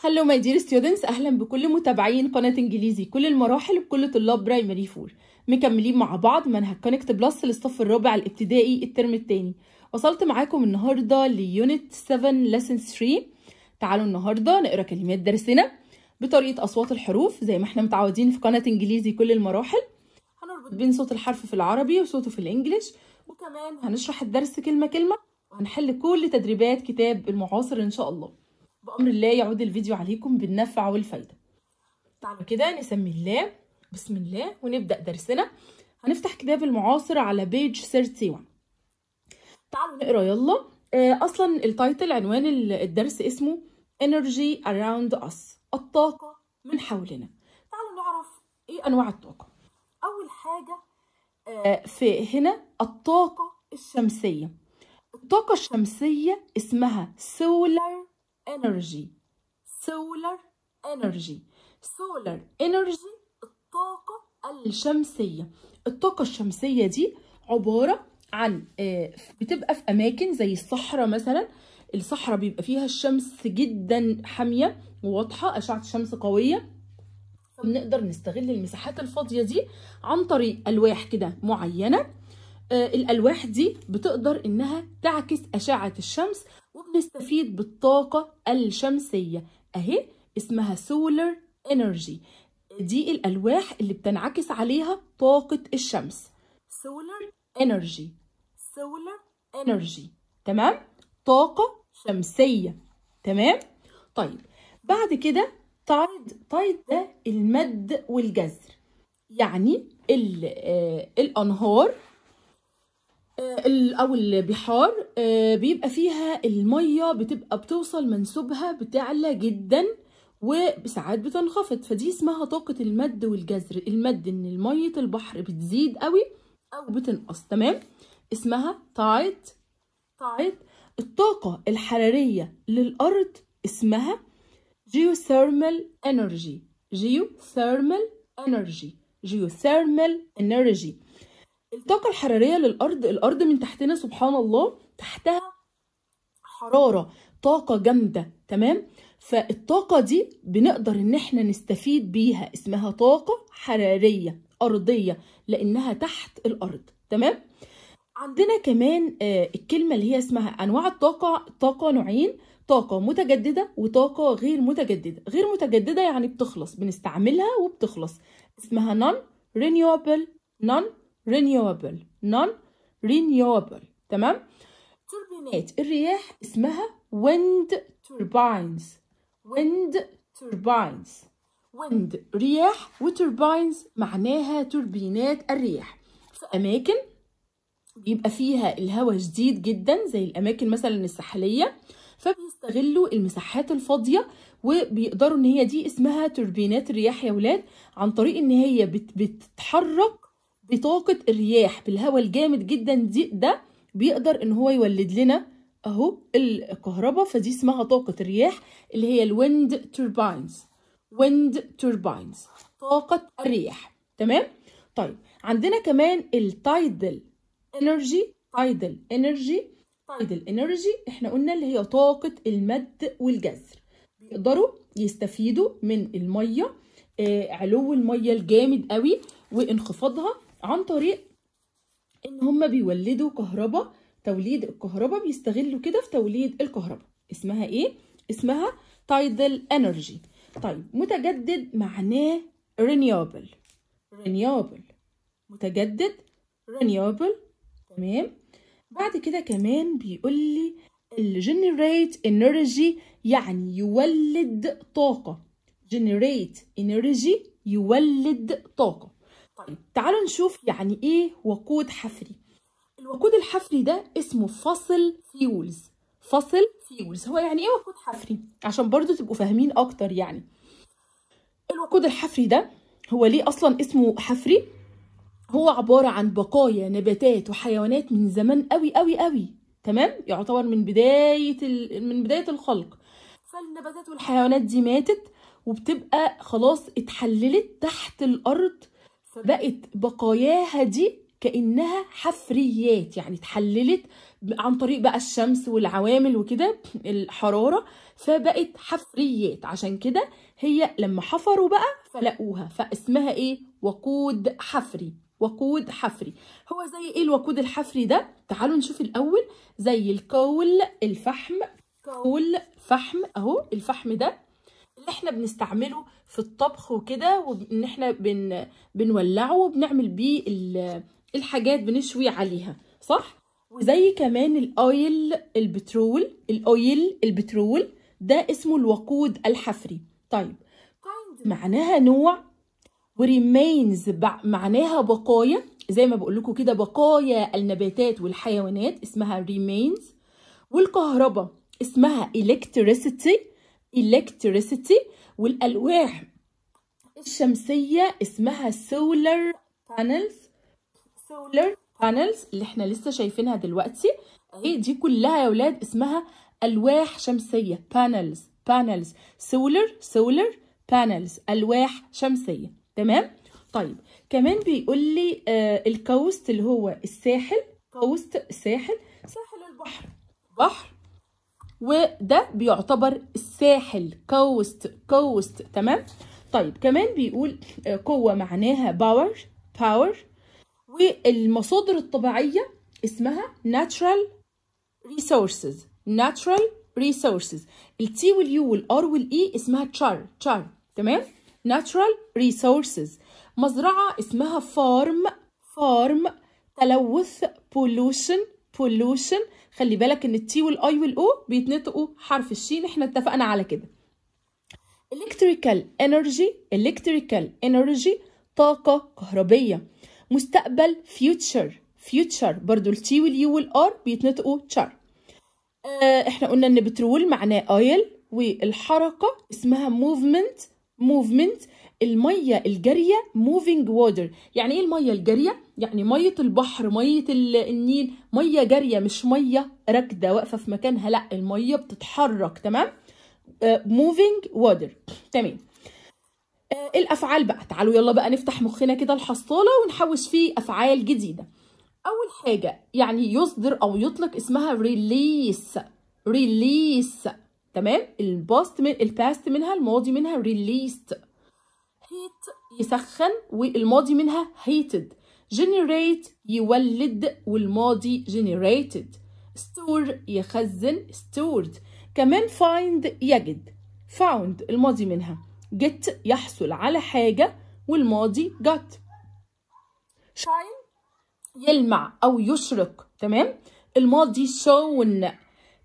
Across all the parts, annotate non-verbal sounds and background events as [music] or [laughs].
هلو ماي دير ستودنتس اهلا بكل متابعين قناه انجليزي كل المراحل وكل طلاب برايمري فور مكملين مع بعض منهج كونكت بلس للصف الرابع الابتدائي الترم الثاني وصلت معاكم النهارده ليونت 7 لسن 3 تعالوا النهارده نقرا كلمات درسنا بطريقه اصوات الحروف زي ما احنا متعودين في قناه انجليزي كل المراحل هنربط بين صوت الحرف في العربي وصوته في الانجليش وكمان هنشرح الدرس كلمه كلمه وهنحل كل تدريبات كتاب المعاصر ان شاء الله بأمر الله يعود الفيديو عليكم بالنفع والفايدة تعالوا كده نسمي الله بسم الله ونبدأ درسنا هنفتح كتاب المعاصر على بيج 31 تعالوا نقرا يلا آه، اصلا التايتل عنوان الدرس اسمه Energy Around Us الطاقة من حولنا تعالوا نعرف ايه انواع الطاقة اول حاجة آه، في هنا الطاقة الشمسية الطاقة الشمسية اسمها سولار energy solar energy solar energy الطاقة الشمسية الطاقة الشمسية دي عبارة عن آه، بتبقى في أماكن زي الصحراء مثلا الصحراء بيبقى فيها الشمس جدا حامية وواضحة أشعة الشمس قوية بنقدر نستغل المساحات الفاضية دي عن طريق ألواح كده معينة آه، الألواح دي بتقدر إنها تعكس أشعة الشمس وبنستفيد بالطاقة الشمسية أهي اسمها سولر انرجي دي الألواح اللي بتنعكس عليها طاقة الشمس سولر انرجي سولر انرجي تمام طاقة شمسية تمام طيب بعد كده تايد تايد ده المد والجزر يعني آه، الأنهار آه، او البحار آه، بيبقى فيها الميه بتبقى بتوصل منسوبها بتعلى جدا وساعات بتنخفض فدي اسمها طاقه المد والجزر المد ان ميه البحر بتزيد قوي او بتنقص تمام اسمها تايت تايت الطاقه الحراريه للارض اسمها جيوثيرمال انرجي جيوثيرمال انرجي جيوثيرمال انرجي الطاقة الحرارية للأرض الأرض من تحتنا سبحان الله تحتها حرارة طاقة جامدة تمام فالطاقة دي بنقدر إن إحنا نستفيد بيها اسمها طاقة حرارية أرضية لأنها تحت الأرض تمام عندنا كمان آه، الكلمة اللي هي اسمها أنواع الطاقة طاقة نوعين طاقة متجددة وطاقة غير متجددة غير متجددة يعني بتخلص بنستعملها وبتخلص اسمها non renewable non renewable non renewable تمام توربينات الرياح اسمها wind turbines wind turbines wind رياح وتوربينز معناها توربينات الرياح في اماكن بيبقى فيها الهواء شديد جدا زي الاماكن مثلا الساحليه فبيستغلوا المساحات الفاضيه وبيقدروا ان هي دي اسمها توربينات الرياح يا ولاد عن طريق ان هي بت بطاقة الرياح بالهواء الجامد جدا دي ده بيقدر ان هو يولد لنا اهو الكهرباء فدي اسمها طاقة الرياح اللي هي الويند تورباينز ويند تورباينز طاقة الرياح تمام طيب عندنا كمان التايدل انرجي تايدل انرجي تايدل انرجي احنا قلنا اللي هي طاقة المد والجزر بيقدروا يستفيدوا من المية آه، علو المية الجامد قوي وانخفاضها عن طريق ان هم بيولدوا كهرباء توليد الكهرباء بيستغلوا كده في توليد الكهرباء اسمها ايه اسمها تايدل انرجي طيب متجدد معناه رينيوبل رينيوبل متجدد رينيوبل تمام بعد كده كمان بيقول لي الجنريت انرجي يعني يولد طاقه جنريت انرجي يولد طاقه الفضائي تعالوا نشوف يعني ايه وقود حفري الوقود الحفري ده اسمه فصل فيولز فصل فيولز هو يعني ايه وقود حفري عشان برضو تبقوا فاهمين اكتر يعني الوقود الحفري ده هو ليه اصلا اسمه حفري هو عبارة عن بقايا نباتات وحيوانات من زمان قوي قوي قوي تمام يعتبر من بداية من بداية الخلق فالنباتات والحيوانات دي ماتت وبتبقى خلاص اتحللت تحت الارض بقت بقاياها دي كانها حفريات يعني اتحللت عن طريق بقى الشمس والعوامل وكده الحراره فبقت حفريات عشان كده هي لما حفروا بقى فلقوها فاسمها ايه وقود حفري وقود حفري هو زي ايه الوقود الحفري ده تعالوا نشوف الاول زي الكول الفحم كول فحم اهو الفحم ده اللي احنا بنستعمله في الطبخ وكده وان احنا بن بنولعه وبنعمل بيه الحاجات بنشوي عليها صح وزي كمان الاويل البترول الاويل البترول ده اسمه الوقود الحفري طيب, طيب. معناها نوع وريمينز معناها بقايا زي ما بقول لكم كده بقايا النباتات والحيوانات اسمها ريمينز والكهرباء اسمها electricity electricity والألواح الشمسية اسمها سولار بانلز سولار بانلز اللي احنا لسه شايفينها دلوقتي اهي دي كلها يا ولاد اسمها ألواح شمسية بانلز بانلز سولار سولار بانلز ألواح شمسية تمام طيب كمان بيقول لي آه الكوست اللي هو الساحل كوست ساحل ساحل البحر بحر وده بيعتبر الساحل كوست كوست تمام طيب كمان بيقول آه، قوة معناها باور باور والمصادر الطبيعية اسمها natural resources natural resources التي واليو والار والاي e اسمها تشار تشار تمام natural resources مزرعة اسمها فارم فارم تلوث pollution pollution خلي بالك ان التي والاي والاو بيتنطقوا حرف الشين احنا اتفقنا على كده electrical energy electrical energy طاقة كهربية مستقبل future future برضو التي واليو والار بيتنطقوا char آه، احنا قلنا ان بترول معناه oil والحركة اسمها movement movement الميه الجاريه موفينج water يعني ايه الميه الجاريه يعني ميه البحر ميه النيل ميه جاريه مش ميه راكده واقفه في مكانها لا الميه بتتحرك تمام موفينج آه، water تمام uh, الافعال بقى تعالوا يلا بقى نفتح مخنا كده الحصاله ونحوش فيه افعال جديده اول حاجه يعني يصدر او يطلق اسمها release release تمام الباست من الباست منها الماضي منها released heat يسخن والماضي منها heated generate يولد والماضي generated store يخزن stored كمان find يجد found الماضي منها get يحصل على حاجة والماضي got shine يلمع أو يشرق تمام الماضي شون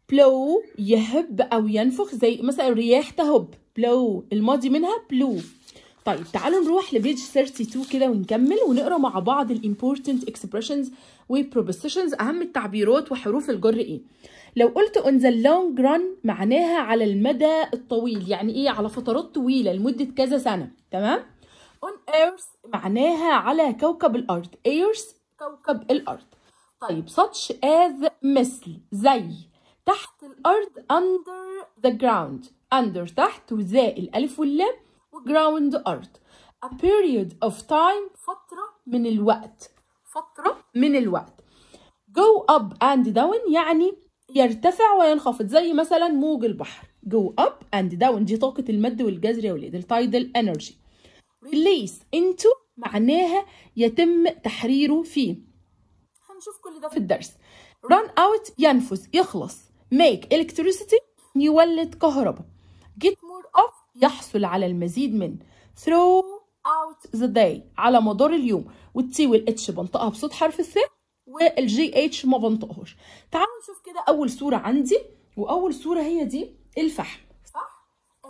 بلو يهب أو ينفخ زي مثلا الرياح تهب بلو الماضي منها بلو طيب تعالوا نروح لبيج 32 كده ونكمل ونقرا مع بعض الامبورتنت اكسبريشنز وبروبوزيشنز اهم التعبيرات وحروف الجر ايه لو قلت اون ذا لونج ران معناها على المدى الطويل يعني ايه على فترات طويله لمده كذا سنه تمام اون earth معناها على كوكب الارض ايرث كوكب الارض طيب such as مثل زي تحت الارض under the ground under تحت وزاء الالف واللام وجراوند أرث a period of time فترة من الوقت فترة من الوقت go up and down يعني يرتفع وينخفض زي مثلا موج البحر go up and down دي طاقة المد والجذر يا ولاد التايدل انرجي release into معناها يتم تحريره فيه هنشوف كل ده في الدرس run out ينفذ يخلص make electricity يولد كهرباء get more of يحصل على المزيد من throughout the day على مدار اليوم والتي والاتش بنطقها بصوت حرف الث والجي اتش ما بنطقهاش تعالوا نشوف كده اول صوره عندي واول صوره هي دي الفحم صح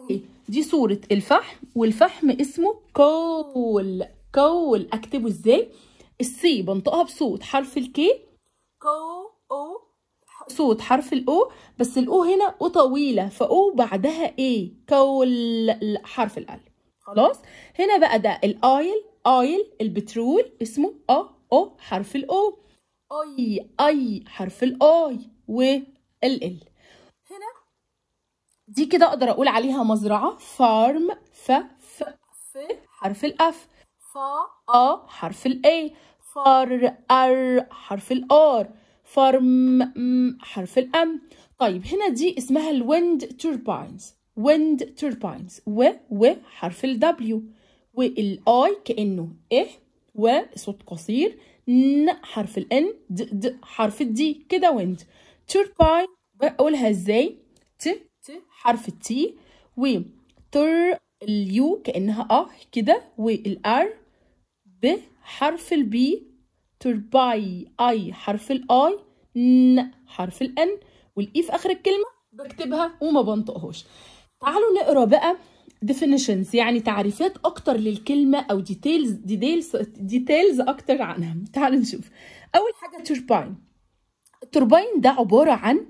إيه، دي صوره الفحم والفحم اسمه كول كول اكتبه ازاي السي بنطقها بصوت حرف الكي كول صوت حرف الاو بس الاو هنا او طويله فاو بعدها ايه كول حرف الال خلاص هنا بقى ده الايل ايل البترول اسمه ا او حرف الاو اي اي حرف الاي والال هنا دي كده اقدر اقول عليها مزرعه فارم ف ف ف حرف الاف فا ا حرف الاي فار ار حرف الار فرم حرف الام طيب هنا دي اسمها الويند توربينز ويند توربينز و و حرف الدبليو والاي كانه اه و صوت قصير ن حرف الان د د حرف الدي كده ويند توربين بقولها ازاي ت ت حرف التي و تر اليو كانها اه كده والار ب حرف البي ترباي اي حرف الاي ن حرف الان والاي في اخر الكلمه بكتبها وما بنطقهاش تعالوا نقرا بقى definitions يعني تعريفات اكتر للكلمه او details details details اكتر عنها تعالوا نشوف اول حاجه توربين التوربين ده عباره عن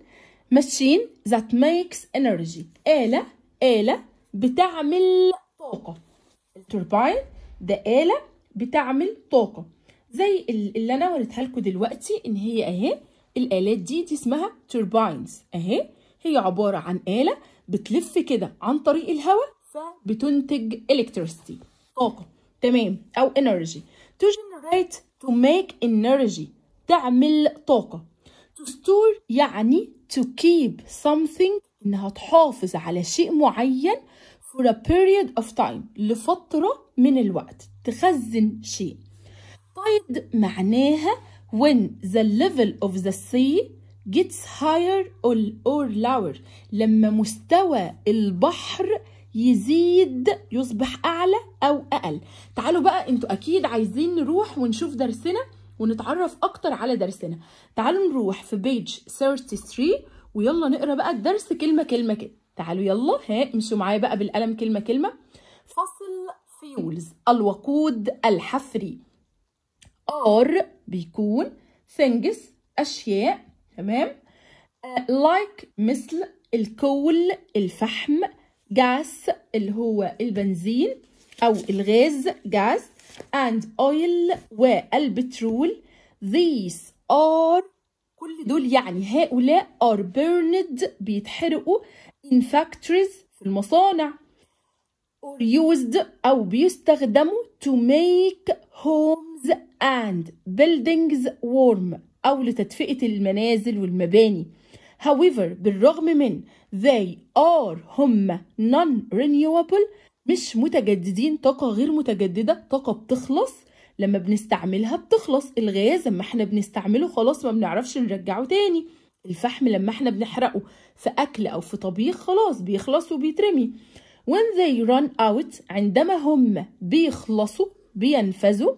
ماشين that makes energy آلة آلة بتعمل طاقة التوربين ده آلة بتعمل طاقة زي اللي انا وريتها لكم دلوقتي ان هي اهي الالات دي دي اسمها توربينز اهي هي عباره عن اله بتلف كده عن طريق الهواء فبتنتج الكتريستي طاقه تمام او انرجي تو جنريت تو ميك انرجي تعمل طاقه تو ستور يعني to keep something انها تحافظ على شيء معين for a period of time لفتره من الوقت تخزن شيء Tide طيب معناها when the level of the sea gets higher or lower لما مستوى البحر يزيد يصبح أعلى أو أقل تعالوا بقى انتوا أكيد عايزين نروح ونشوف درسنا ونتعرف أكتر على درسنا تعالوا نروح في بيج 33 ويلا نقرأ بقى الدرس كلمة كلمة كده تعالوا يلا ها امشوا معايا بقى بالقلم كلمة كلمة فصل فيولز الوقود الحفري or بيكون things أشياء تمام آه، like مثل الكول الفحم gas اللي هو البنزين أو الغاز gas and oil والبترول these are كل دول يعني هؤلاء are burned بيتحرقوا in factories في المصانع or used أو بيستخدم to make homes and buildings warm أو لتدفئة المنازل والمباني however بالرغم من they are هم non-renewable مش متجددين طاقة غير متجددة طاقة بتخلص لما بنستعملها بتخلص الغاز لما احنا بنستعمله خلاص ما بنعرفش نرجعه تاني الفحم لما احنا بنحرقه في أكل أو في طبيخ خلاص بيخلص وبيترمي when they run out عندما هم بيخلصوا بينفذوا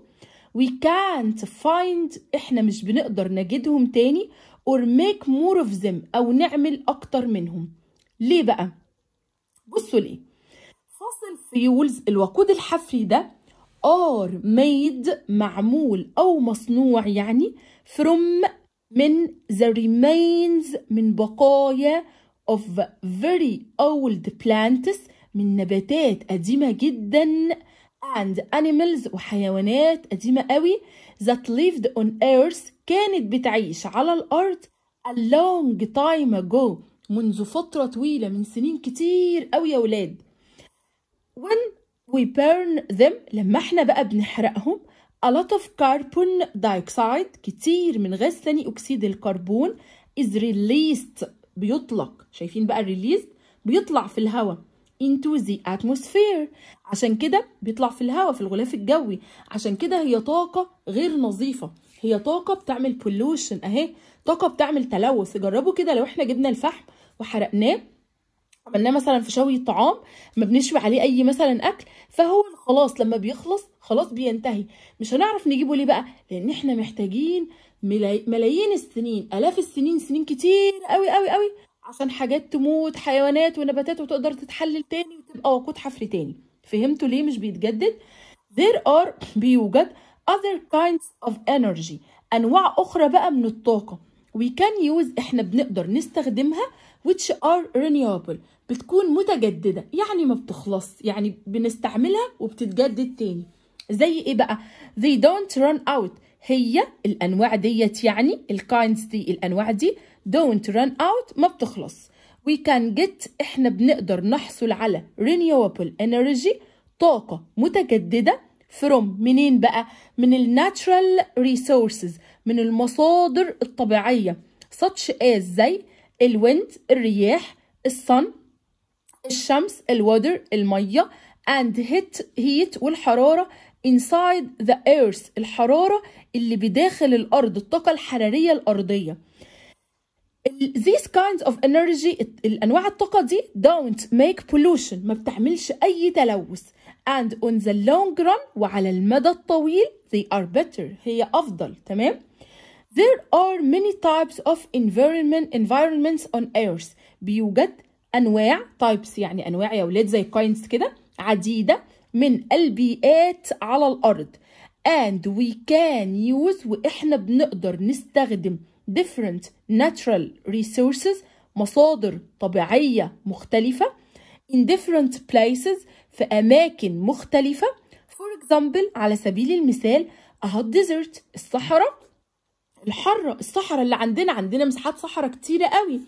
we can't find احنا مش بنقدر نجدهم تاني or make more of them او نعمل اكتر منهم ليه بقى بصوا ليه fossil fuels الوقود الحفري ده are made معمول او مصنوع يعني from من the remains من بقايا of very old plants من نباتات قديمة جدا and animals وحيوانات قديمة قوي that lived on earth كانت بتعيش على الأرض a long time ago منذ فترة طويلة من سنين كتير قوي يا ولاد when we burn them لما احنا بقى بنحرقهم a lot of carbon dioxide كتير من غاز ثاني أكسيد الكربون is released بيطلق شايفين بقى released بيطلع في الهواء into the atmosphere عشان كده بيطلع في الهواء في الغلاف الجوي عشان كده هي طاقة غير نظيفة هي طاقة بتعمل pollution اهي طاقة بتعمل تلوث جربوا كده لو احنا جبنا الفحم وحرقناه عملناه مثلا في شوي الطعام ما بنشوي عليه اي مثلا اكل فهو خلاص لما بيخلص خلاص بينتهي مش هنعرف نجيبه ليه بقى لان احنا محتاجين ملايين السنين الاف السنين سنين كتير قوي قوي قوي عشان حاجات تموت حيوانات ونباتات وتقدر تتحلل تاني وتبقى وقود حفري تاني فهمتوا ليه مش بيتجدد there are بيوجد other kinds of energy انواع اخرى بقى من الطاقه we can use احنا بنقدر نستخدمها which are renewable بتكون متجدده يعني ما بتخلص يعني بنستعملها وبتتجدد تاني زي ايه بقى they don't run out هي الانواع ديت يعني الكاينز دي الانواع دي don't run out ما بتخلص we can get احنا بنقدر نحصل على renewable energy طاقة متجددة from منين بقى من الناتشرال resources من المصادر الطبيعية such as زي الويند الرياح الصن الشمس الوادر المية and heat heat والحرارة inside the earth الحرارة اللي بداخل الأرض الطاقة الحرارية الأرضية these kinds of energy الانواع الطاقه دي don't make pollution ما بتعملش اي تلوث and on the long run وعلى المدى الطويل they are better هي افضل تمام there are many types of environment environments on earth بيوجد انواع types يعني انواع يا ولاد زي kinds كده عديده من البيئات على الارض and we can use واحنا بنقدر نستخدم different natural resources مصادر طبيعية مختلفة in different places في أماكن مختلفة for example على سبيل المثال a hot desert الصحراء الحرة الصحراء اللي عندنا عندنا مساحات صحراء كتيرة قوي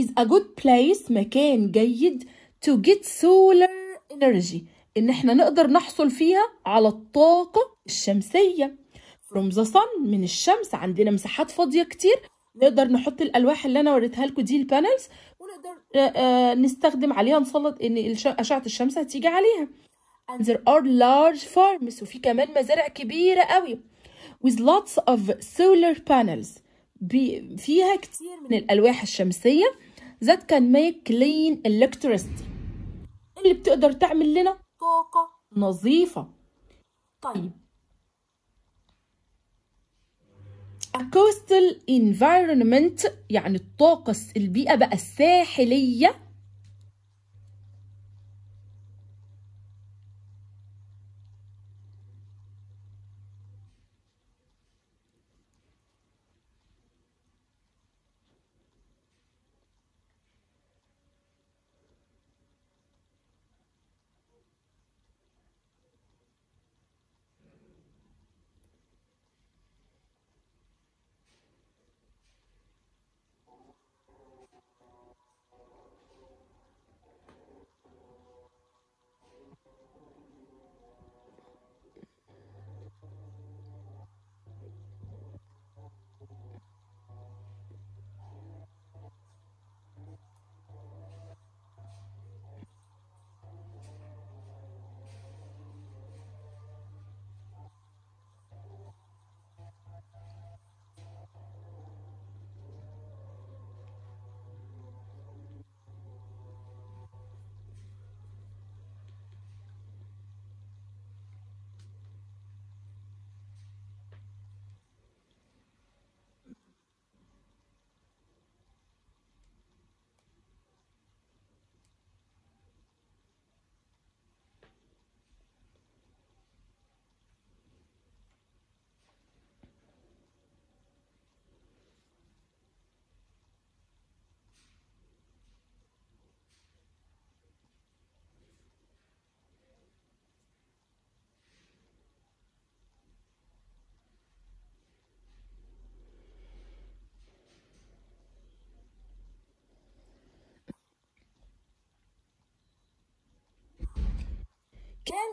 is a good place مكان جيد to get solar energy إن احنا نقدر نحصل فيها على الطاقة الشمسية from the صن من الشمس عندنا مساحات فاضيه كتير نقدر نحط الالواح اللي انا وريتها لكم دي البانلز ونقدر آه، آه، نستخدم عليها نسلط ان اشعه الشمس هتيجي عليها and there are large farms وفي كمان مزارع كبيره قوي with lots of solar panels فيها كتير من الالواح الشمسيه that can make clean electricity اللي بتقدر تعمل لنا طاقه نظيفه طيب A coastal environment يعني الطاقة البيئة بقى الساحلية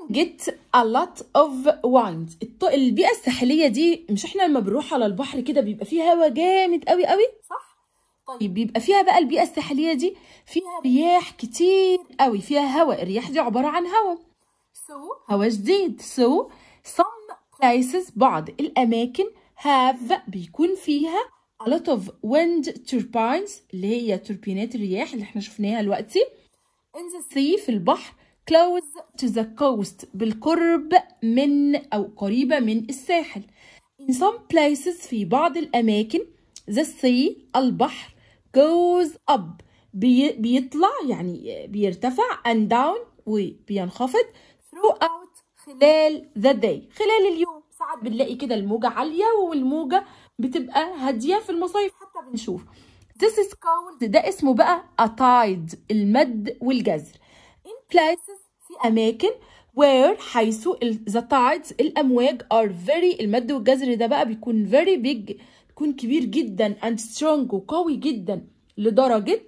get a lot of wind البيئة الساحلية دي مش احنا لما بنروح على البحر كده بيبقى فيها هوا جامد قوي قوي صح طيب, طيب، بيبقى فيها بقى البيئة الساحلية دي فيها رياح كتير قوي فيها هوا الرياح دي عبارة عن هوا so هوا جديد so some places بعض الأماكن have بيكون فيها a lot of wind turbines اللي هي توربينات الرياح اللي احنا شفناها دلوقتي in the sea في البحر close to the coast بالقرب من أو قريبة من الساحل in some places في بعض الأماكن the sea البحر goes up بي بيطلع يعني بيرتفع and down وبينخفض throughout خلال the day خلال اليوم ساعات بنلاقي كده الموجة عالية والموجة بتبقى هادية في المصايف حتى بنشوف This is called ده اسمه بقى a tide المد والجزر. In places الأماكن where حيث the tides الأمواج are very المد والجزر ده بقى بيكون very big بيكون كبير جدا and strong وقوي جدا لدرجة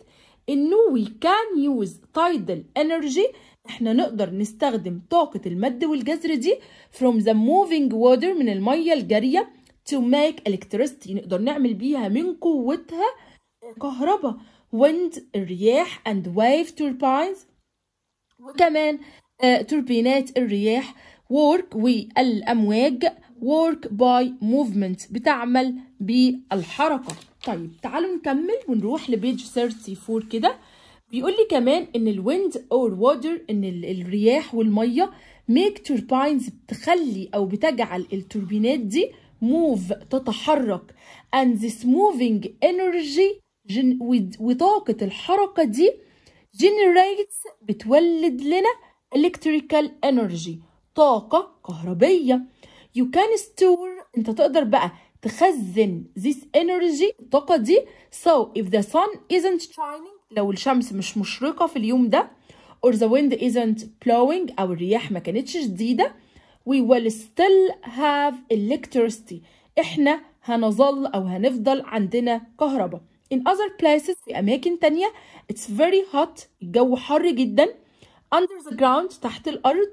إنه we can use tidal energy احنا نقدر نستخدم طاقة المد والجزر دي from the moving water من المية الجارية to make electricity نقدر نعمل بيها من قوتها كهرباء wind الرياح and wave turbines وكمان آه، توربينات الرياح work والأمواج work by movement بتعمل بالحركة طيب تعالوا نكمل ونروح لبيج 34 كده بيقول لي كمان ان الويند اور ووتر ان الرياح والميه ميك توربينز بتخلي او بتجعل التوربينات دي موف تتحرك and this moving energy وطاقة الحركة دي generates بتولد لنا electrical energy طاقة كهربية you can store انت تقدر بقى تخزن this energy الطاقة دي so if the sun isn't shining لو الشمس مش مشرقة في اليوم ده or the wind isn't blowing أو الرياح ما كانتش جديدة we will still have electricity احنا هنظل أو هنفضل عندنا كهرباء in other places في أماكن تانية it's very hot الجو حر جداً under the ground تحت الأرض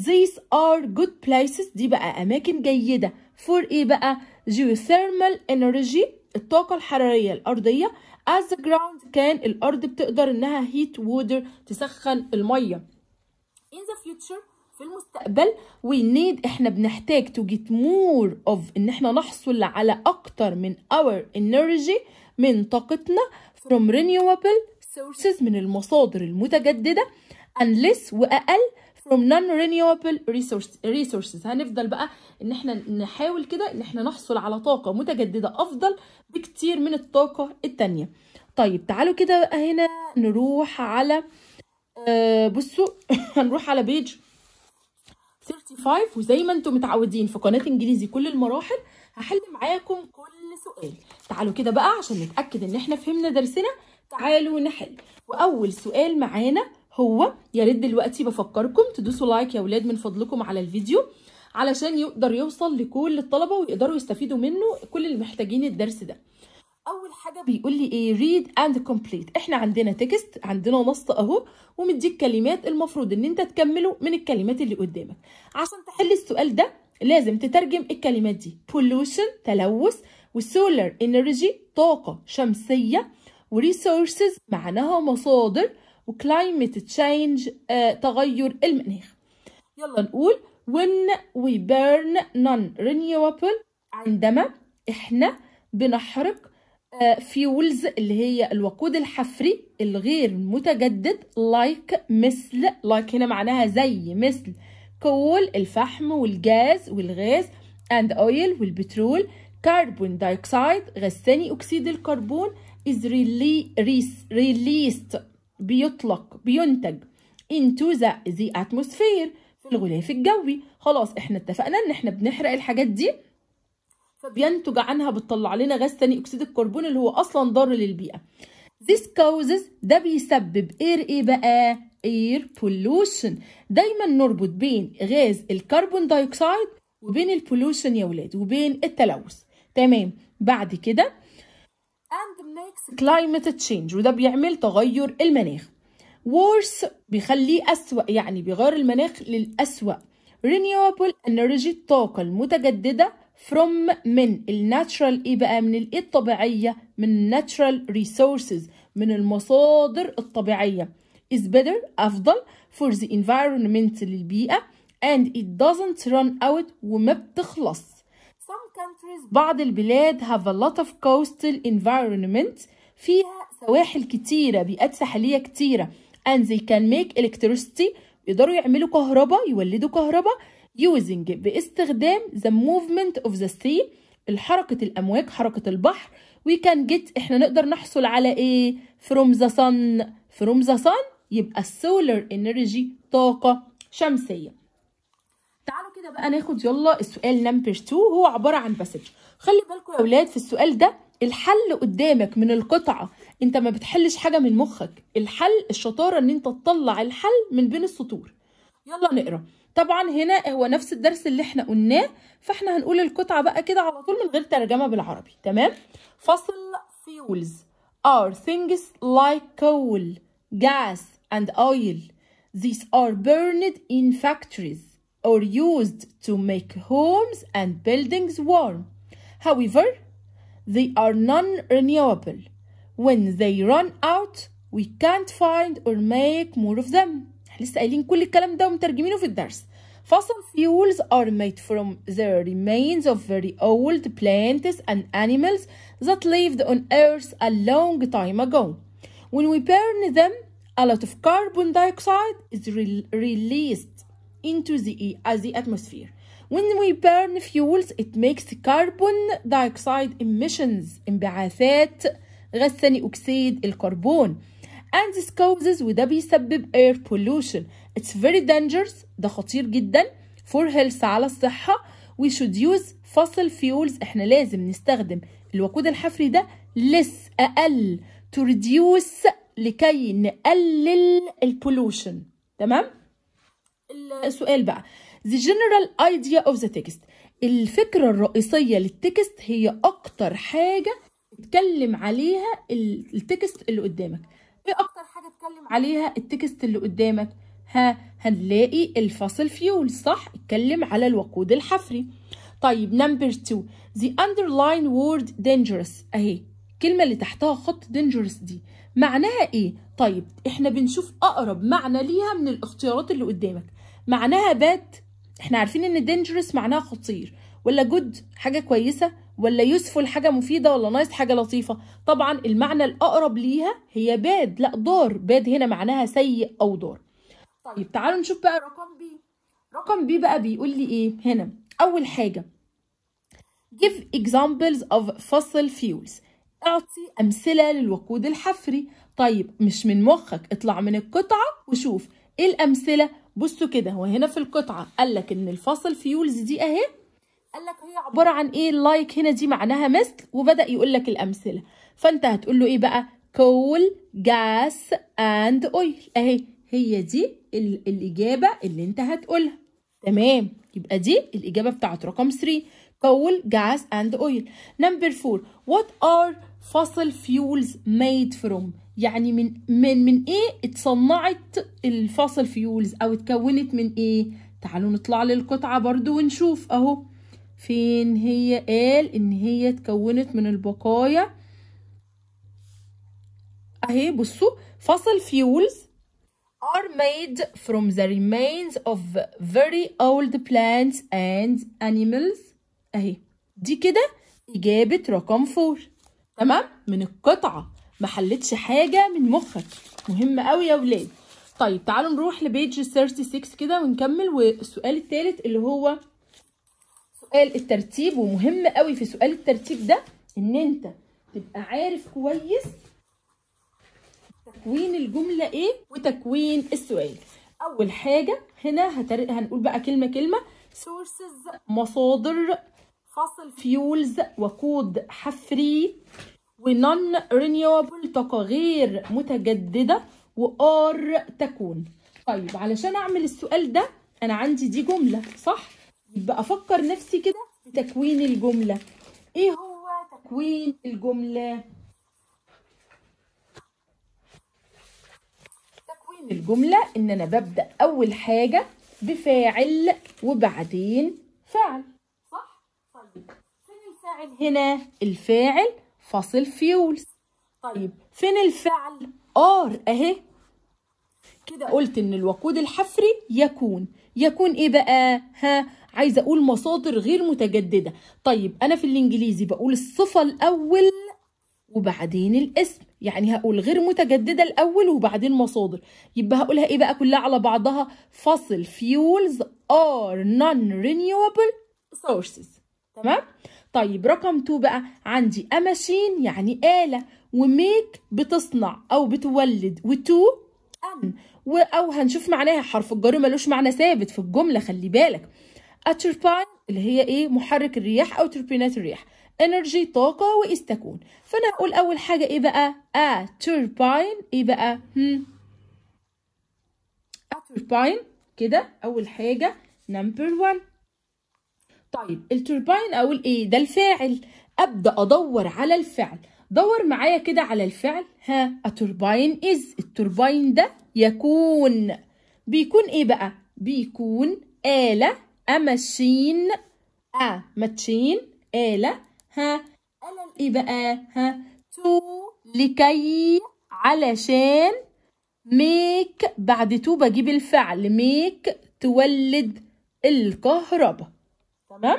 these are good places دي بقى أماكن جيدة for إيه بقى geothermal energy الطاقة الحرارية الأرضية as the ground كان الأرض بتقدر إنها heat water تسخن المية in the future في المستقبل we need احنا بنحتاج to get more of ان احنا نحصل على اكتر من our energy من طاقتنا from renewable sources من المصادر المتجددة and less واقل from non-renewable resources هنفضل بقى ان احنا نحاول كده ان احنا نحصل على طاقه متجدده افضل بكتير من الطاقه التانية طيب تعالوا كده بقى هنا نروح على آه، بصوا [laughs] هنروح على بيج 35 وزي ما انتم متعودين في قناه انجليزي كل المراحل هحل معاكم كل سؤال تعالوا كده بقى عشان نتاكد ان احنا فهمنا درسنا تعالوا نحل واول سؤال معانا هو يا ريت دلوقتي بفكركم تدوسوا لايك يا ولاد من فضلكم على الفيديو علشان يقدر يوصل لكل الطلبه ويقدروا يستفيدوا منه كل اللي محتاجين الدرس ده اول حاجه بيقول لي ايه ريد اند كومبليت احنا عندنا تكست عندنا نص اهو ومديك كلمات المفروض ان انت تكمله من الكلمات اللي قدامك عشان تحل السؤال ده لازم تترجم الكلمات دي pollution تلوث وسولار انرجي طاقه شمسيه وريسورسز معناها مصادر وكلايمت آه، تشينج تغير المناخ يلا نقول when we burn non-renewable عندما احنا بنحرق فيولز آه، اللي هي الوقود الحفري الغير متجدد لايك like مثل لايك like هنا معناها زي مثل كول الفحم والجاز والغاز اند اويل والبترول كربون دايوكسيد غاز ثاني اكسيد الكربون is released بيطلق بينتج into the, the atmosphere في الغلاف الجوي خلاص احنا اتفقنا ان احنا بنحرق الحاجات دي فبينتج عنها بتطلع لنا غاز ثاني اكسيد الكربون اللي هو اصلا ضار للبيئه this causes ده بيسبب اير ايه بقى air pollution دايما نربط بين غاز الكربون دايوكسيد وبين البولوشن يا ولاد وبين التلوث تمام بعد كده and climate change وده بيعمل تغير المناخ worse بيخليه أسوأ يعني بيغير المناخ للأسوأ renewable energy الطاقة المتجددة from من الناتشرال ايه بقى من الايه الطبيعية من natural resources من المصادر الطبيعية is better أفضل for the environment للبيئة and it doesn't run out وما بتخلص بعض البلاد have a lot of coastal environment فيها سواحل كتيرة بيئات ساحلية كتيرة and they can make electricity يقدروا يعملوا كهرباء يولدوا كهرباء using باستخدام the movement of the sea حركة الأمواج حركة البحر we can get احنا نقدر نحصل على ايه from the sun from the sun يبقى solar energy طاقة شمسية كده بقى ناخد يلا السؤال نمبر 2 هو عباره عن باسج خلي بالكم يا اولاد في السؤال ده الحل قدامك من القطعه انت ما بتحلش حاجه من مخك الحل الشطاره ان انت تطلع الحل من بين السطور يلا نقرا طبعا هنا هو نفس الدرس اللي احنا قلناه فاحنا هنقول القطعه بقى كده على طول من غير ترجمه بالعربي تمام فصل fuels are things like coal gas and oil these are burned in factories or used to make homes and buildings warm. However, they are non-renewable. When they run out, we can't find or make more of them. لسه قايلين كل الكلام ده ومترجمينه في الدرس. Fossil fuels are made from the remains of very old plants and animals that lived on Earth a long time ago. When we burn them, a lot of carbon dioxide is re released into the air, the atmosphere. When we burn fuels, it makes carbon dioxide emissions, انبعاثات غاز ثاني أكسيد الكربون. And this causes وده بيسبب air pollution. It's very dangerous, ده خطير جدا for health على الصحة. We should use fossil fuels, احنا لازم نستخدم الوقود الحفري ده less أقل to reduce لكي نقلل البولوشن تمام؟ السؤال بقى the general idea of the text الفكرة الرئيسية للتكست هي أكتر حاجة اتكلم عليها التكست اللي قدامك ايه أكتر حاجة اتكلم عليها التكست اللي قدامك ها هنلاقي الفاصل فيول صح اتكلم على الوقود الحفري طيب نمبر 2 the underlying word dangerous اهي الكلمة اللي تحتها خط dangerous دي معناها ايه؟ طيب احنا بنشوف اقرب معنى ليها من الاختيارات اللي قدامك معناها باد احنا عارفين ان دينجرس معناها خطير ولا جود حاجه كويسه ولا يوسفل حاجه مفيده ولا نايس حاجه لطيفه طبعا المعنى الاقرب ليها هي باد لا ضار باد هنا معناها سيء او ضار طيب. طيب تعالوا نشوف بقى رقم بي رقم بي بقى بيقول لي ايه هنا اول حاجه give examples of fossil fuels اعطي امثله للوقود الحفري طيب مش من مخك اطلع من القطعه وشوف ايه الامثله بصوا كده هو هنا في القطعه قال لك ان الفاصل فيولز دي اهي قال لك هي عباره عن ايه اللايك هنا دي معناها مثل وبدا يقول لك الامثله فانت هتقول له ايه بقى كول جاس اند اويل اهي هي دي الاجابه اللي انت هتقولها تمام يبقى دي الاجابه بتاعت رقم 3 كول جاس أند أويل نمبر 4 وات آر فصل فيولز ميد فروم يعني من من من ايه اتصنعت الفاصل فيولز او اتكونت من ايه تعالوا نطلع للقطعه برضو ونشوف اهو فين هي قال ان هي اتكونت من البقايا اهي بصوا فاصل فيولز are made from the remains of very old plants and animals اهي دي كده اجابه رقم 4 تمام من القطعه ما حلتش حاجه من مخك مهم قوي يا ولاد طيب تعالوا نروح لبيج 36 كده ونكمل والسؤال الثالث اللي هو سؤال الترتيب ومهم قوي في سؤال الترتيب ده ان انت تبقى عارف كويس تكوين الجمله ايه وتكوين السؤال اول حاجه هنا هتر... هنقول بقى كلمه كلمه sources مصادر فصل فيولز وقود حفري ونون رينيوبل طاقة غير متجددة وار تكون طيب علشان أعمل السؤال ده أنا عندي دي جملة صح؟ يبقى أفكر نفسي كده في تكوين الجملة إيه هو تكوين الجملة؟ تكوين الجملة إن أنا ببدأ أول حاجة بفاعل وبعدين فعل صح؟ طيب فين الفاعل هنا؟ الفاعل فاصل فيولز طيب. طيب فين الفعل ار اهي كده قلت ان الوقود الحفري يكون يكون ايه بقى ها عايزه اقول مصادر غير متجدده طيب انا في الانجليزي بقول الصفه الاول وبعدين الاسم يعني هقول غير متجدده الاول وبعدين مصادر يبقى هقولها ايه بقى كلها على بعضها فصل fuels are non renewable sources تمام طيب رقم 2 بقى عندي اماشين يعني آلة وميك بتصنع أو بتولد وتو أن أو هنشوف معناها حرف الجر ملوش معنى ثابت في الجملة خلي بالك أتربان اللي هي إيه محرك الرياح أو تربينات الرياح انرجي طاقة واستكون فأنا هقول أول حاجة إيه بقى a إيه بقى هم a كده أول حاجة نمبر 1 طيب التوربين اقول ايه ده الفاعل ابدا ادور على الفعل دور معايا كده على الفعل ها التوربين از التوربين ده يكون بيكون ايه بقى بيكون آلة أمشين أ ماتشين آلة ها آلة إيه بقى ها تو لكي علشان ميك بعد تو بجيب الفعل ميك تولد الكهرباء تمام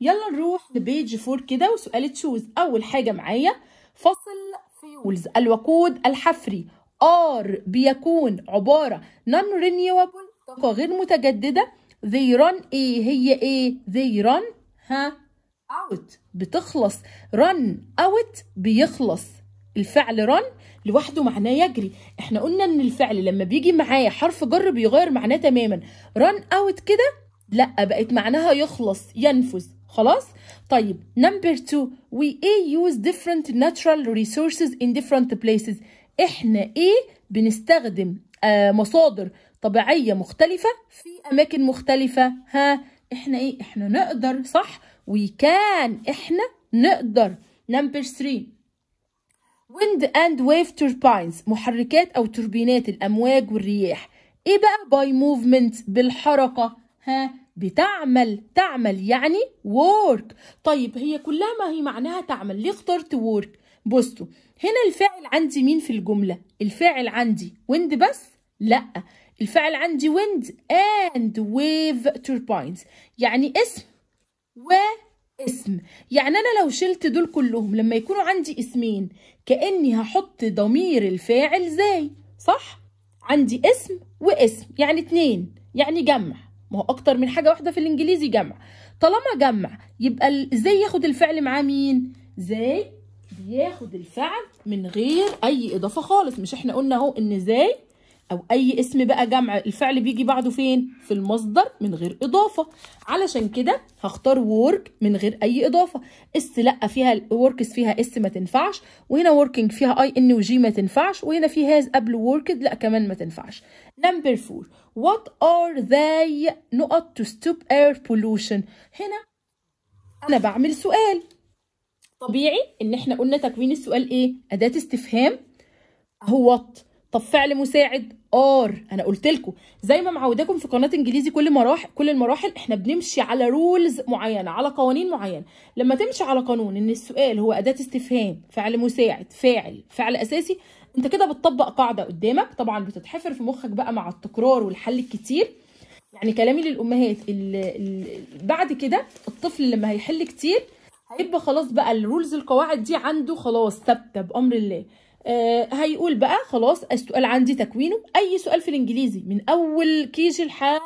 يلا نروح لبيج 4 كده وسؤال تشوز اول حاجه معايا فصل فيولز الوقود الحفري ار بيكون عباره نون رينيوبل طاقه غير متجدده they run ايه هي ايه they run ها اوت بتخلص run اوت بيخلص الفعل run لوحده معناه يجري احنا قلنا ان الفعل لما بيجي معايا حرف جر بيغير معناه تماما run اوت كده لا بقت معناها يخلص ينفذ خلاص طيب number two we a use different natural resources in different places احنا ايه بنستخدم آه، مصادر طبيعية مختلفة في أماكن مختلفة ها احنا ايه احنا نقدر صح كان احنا نقدر number three wind and wave turbines محركات أو توربينات الأمواج والرياح ايه بقى by movement بالحركة ها بتعمل تعمل يعني work طيب هي كلها ما هي معناها تعمل ليه اخترت work بصوا هنا الفاعل عندي مين في الجملة الفاعل عندي wind بس لا الفاعل عندي wind and wave turbines يعني اسم واسم يعني أنا لو شلت دول كلهم لما يكونوا عندي اسمين كأني هحط ضمير الفاعل زي صح عندي اسم واسم يعني اتنين يعني جمع ما هو اكتر من حاجه واحده في الانجليزي جمع طالما جمع يبقى ازاي ياخد الفعل معاه مين ازاي بياخد الفعل من غير اي اضافه خالص مش احنا قلنا اهو ان ازاي أو أي اسم بقى جمع الفعل بيجي بعده فين؟ في المصدر من غير إضافة علشان كده هختار ورك من غير أي إضافة اس لأ فيها وركس فيها اس ما تنفعش وهنا وركينج فيها أي إن وجي ما تنفعش وهنا في هاز قبل وركد لأ كمان ما تنفعش نمبر فور What are they نقط to stop air pollution هنا أنا بعمل سؤال طبيعي ان احنا قلنا تكوين السؤال ايه اداه استفهام وات طب فعل مساعد ار انا قلت لكم زي ما معوداكم في قناه انجليزي كل مراحل كل المراحل احنا بنمشي على رولز معينه على قوانين معينه لما تمشي على قانون ان السؤال هو اداه استفهام فعل مساعد فاعل فعل اساسي انت كده بتطبق قاعده قدامك طبعا بتتحفر في مخك بقى مع التكرار والحل الكتير يعني كلامي للامهات بعد كده الطفل لما هيحل كتير هيبقى خلاص بقى الرولز القواعد دي عنده خلاص ثابته بامر الله آه هيقول بقى خلاص السؤال عندي تكوينه اي سؤال في الانجليزي من اول كيجي لحد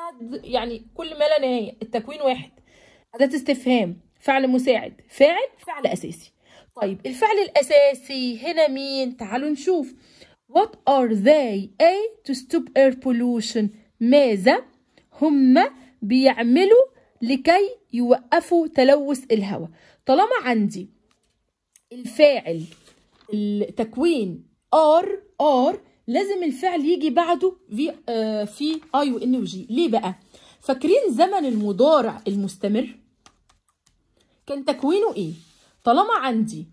يعني كل ما لا نهايه التكوين واحد اداه استفهام فعل مساعد فاعل فعل اساسي طيب الفعل الاساسي هنا مين تعالوا نشوف what are they a to stop air pollution ماذا هم بيعملوا لكي يوقفوا تلوث الهواء طالما عندي الفاعل التكوين ار ار لازم الفعل يجي بعده في آه، في اي وان وجي ليه بقى فاكرين زمن المضارع المستمر كان تكوينه ايه طالما عندي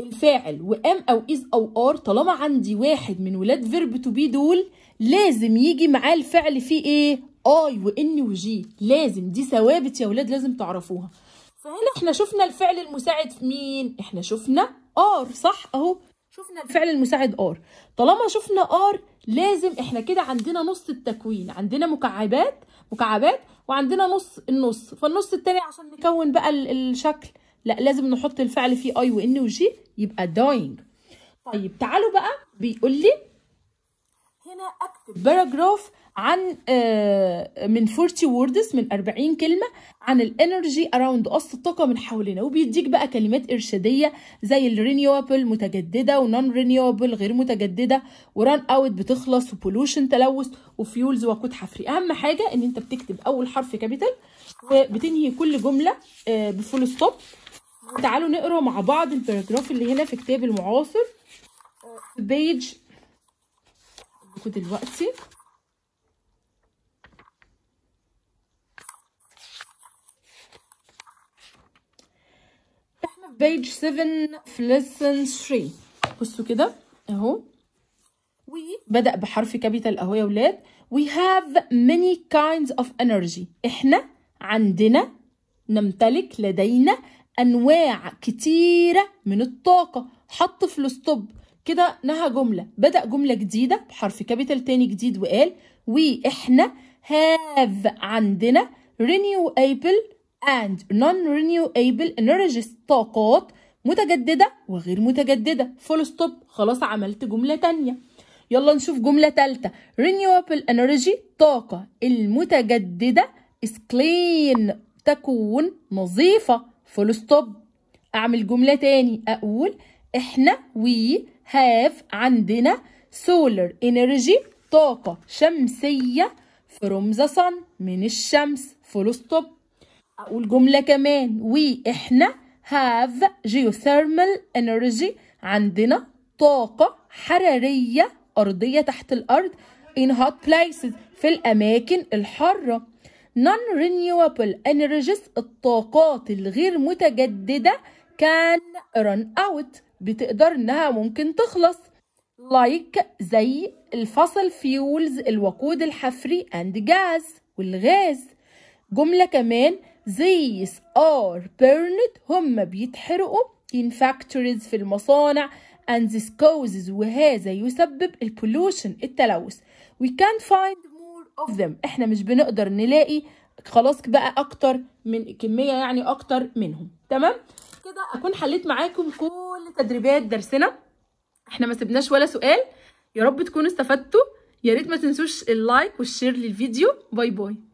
الفاعل وام او از او ار طالما عندي واحد من ولاد فيرب تو بي دول لازم يجي معاه الفعل فيه ايه اي وان وجي لازم دي ثوابت يا ولاد لازم تعرفوها فهنا احنا شفنا الفعل المساعد في مين احنا شفنا ار صح اهو شفنا الفعل المساعد ار طالما شفنا ار لازم احنا كده عندنا نص التكوين عندنا مكعبات مكعبات وعندنا نص النص فالنص التاني عشان نكون بقى الشكل لا لازم نحط الفعل فيه اي وان وجي يبقى داينج طيب. طيب تعالوا بقى بيقول لي هنا اكتب باراجراف عن آه، من 40 ووردز من 40 كلمة عن الانرجي اراوند قص الطاقة من حولنا وبيديك بقى كلمات ارشادية زي الرينيوبل متجددة ونون رينيوبل غير متجددة وران اوت بتخلص وبولوشن تلوث وفيولز وقود حفري اهم حاجة ان انت بتكتب اول حرف كابيتال وبتنهي كل جملة آه، بفول ستوب تعالوا نقرا مع بعض الباراجراف اللي هنا في كتاب المعاصر آه، بيج دلوقتي بيج 7 في ليسن 3 بصوا كده اهو وبدا بحرف كابيتال اهو يا ولاد we have many kinds of energy احنا عندنا نمتلك لدينا انواع كتيره من الطاقه حط في الستوب كده نهى جمله بدا جمله جديده بحرف كابيتال تاني جديد وقال وي احنا هاف عندنا renew able and non-renewable energy طاقات متجددة وغير متجددة full stop خلاص عملت جملة تانية يلا نشوف جملة تالتة renewable energy طاقة المتجددة is clean تكون نظيفة full stop أعمل جملة تاني أقول إحنا we have عندنا solar energy طاقة شمسية from the sun من الشمس full stop والجملة كمان وإحنا have geothermal energy عندنا طاقة حرارية أرضية تحت الأرض in hot places في الأماكن الحارة non renewable energies الطاقات الغير متجددة can run out بتقدر إنها ممكن تخلص like زي الفصل فيولز الوقود الحفري and gas والغاز جملة كمان these are burned هم بيتحرقوا in factories في المصانع and this causes وهذا يسبب البولوشن التلوث we can't find more of them احنا مش بنقدر نلاقي خلاص بقى اكتر من كميه يعني اكتر منهم تمام كده اكون حليت معاكم كل تدريبات درسنا احنا ما سبناش ولا سؤال يا رب تكونوا استفدتوا يا ريت ما تنسوش اللايك والشير للفيديو باي باي